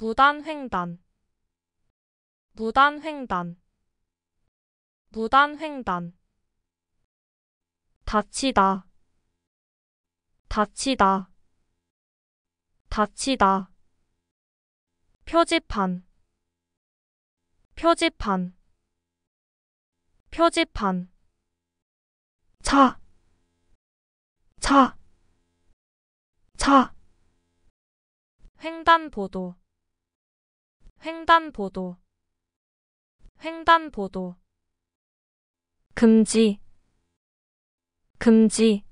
무단횡단 무단횡단 무단횡단 다치다 다치다 다치다 표지판 표지판 표지판 차, 차, 차. 횡단보도, 횡단보도 횡단보도 금지 금지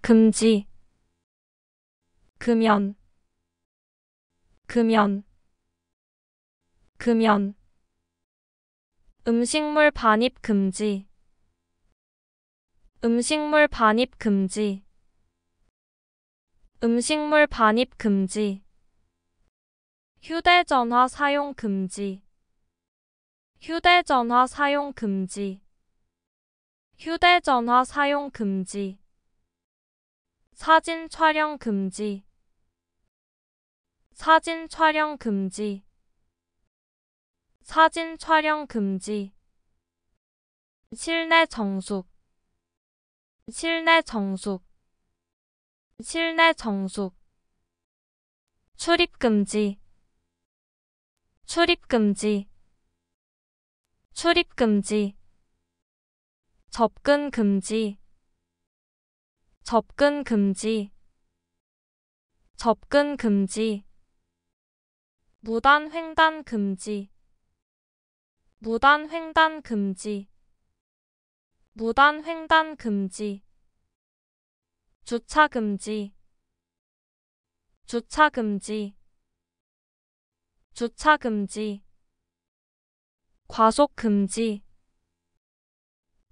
금지 금연 금연 금연 음식물 반입 금지 음식물 반입 금지 음식물 반입 금지 휴대전화 사용 금지 휴대전화 사용 금지 휴대전화 사용 금지 사진 촬영 금지 사진 촬영 금지 사진 촬영 금지 실내 정숙 실내 정숙 실내 정숙 출입 금지 출입금지 출입금지 접근금지 접근금지 접근금지 무단횡단금지 무단횡단금지 무단횡단금지 주차금지 주차금지 주차 금지 과속 금지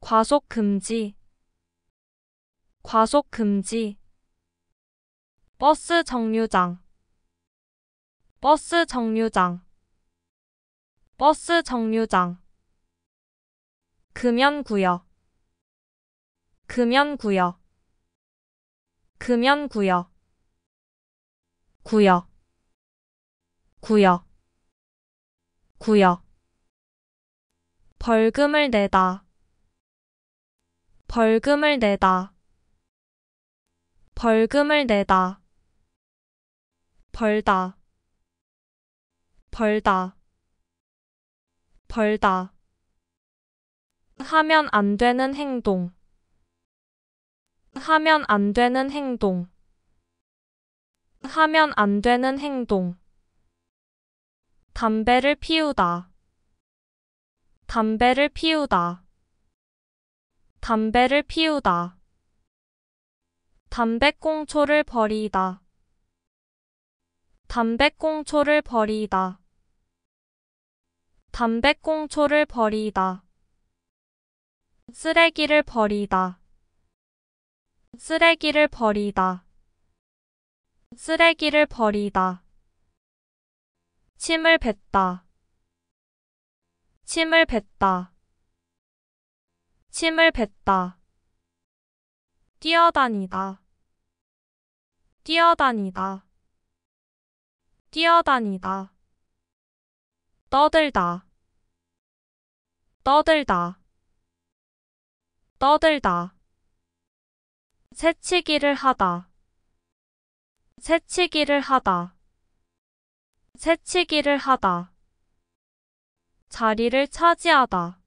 과속 금지 과속 금지 버스 정류장 버스 정류장 버스 정류장 금연구역 금연구역 금연구역 구역 구역 구역 벌금을 내다 벌금을 내다 벌금을 내다 벌다 벌다 벌다 하면 안 되는 행동 하면 안 되는 행동 하면 안 되는 행동 담배를 피우다 담배를 피우다 담배를 피우다 담배꽁초를 버리다 담배꽁초를 버리다 담배꽁초를 버리다 쓰레기를 버리다 쓰레기를 버리다 쓰레기를 버리다 침을 뱉다. 침을 뱉다. 침을 뱉다. 뛰어다니다. 뛰어다니다. 뛰어다니다. 떠들다. 떠들다. 떠들다. 새치기를 하다. 새치기를 하다. 새치기를 하다. 자리를 차지하다.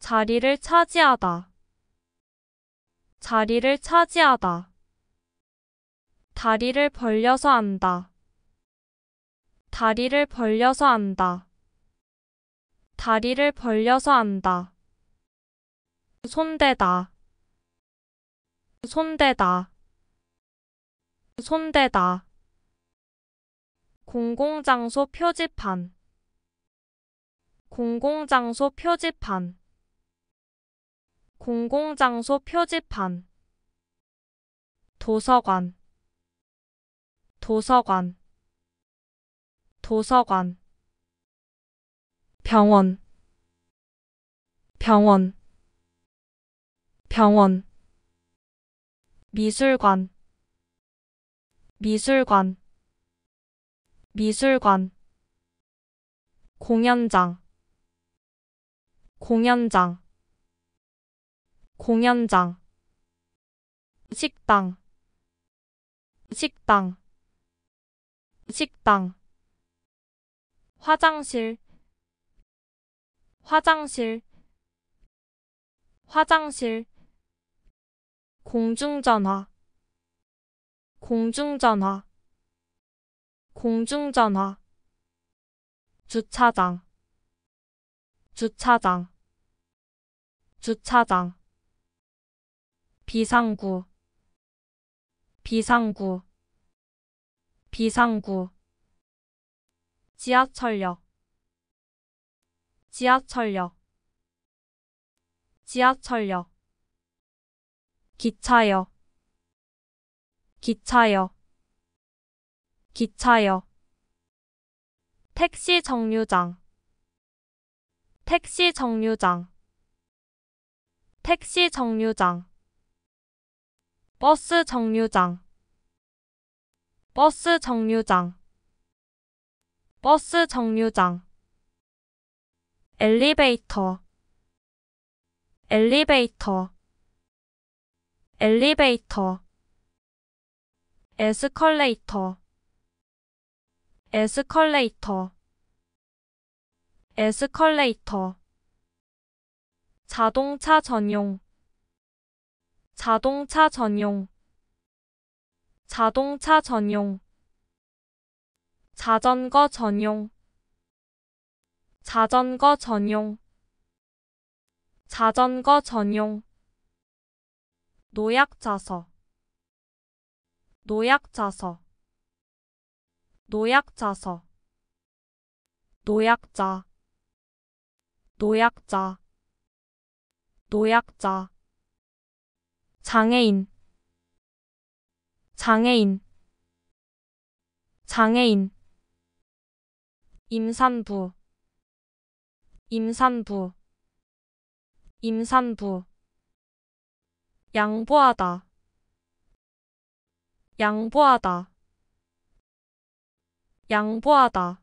자리를 차지하다. 자리를 차지하다. 다리를 벌려서 안다. 다리를 벌려서 안다. 다리를 벌려서 안다. 손대다. 손대다. 손대다. 공공장소 표지판 공공장소 표지판 공공장소 표지판 도서관 도서관 도서관 병원 병원 병원 미술관 미술관 미술관 공연장 공연장 공연장 식당 식당 식당 화장실 화장실 화장실 공중전화 공중전화 공중전화 주차장 주차장 주차장 비상구 비상구 비상구 지하철역 지하철역 지하철역 기차역 기차역 기차역 택시 정류장 택시 정류장 택시 정류장 버스 정류장 버스 정류장 버스 정류장 엘리베이터 엘리베이터 엘리베이터 에스컬레이터 에스컬레이터 에스컬레이터 자동차 전용 자동차 전용 자동차 전용 자전거 전용 자전거 전용 자전거 전용 노약자서 노약자서 노약자서 노약자 노약자 노약자 장애인 장애인 장애인 임산부 임산부 임산부 양보하다 양보하다 양보하다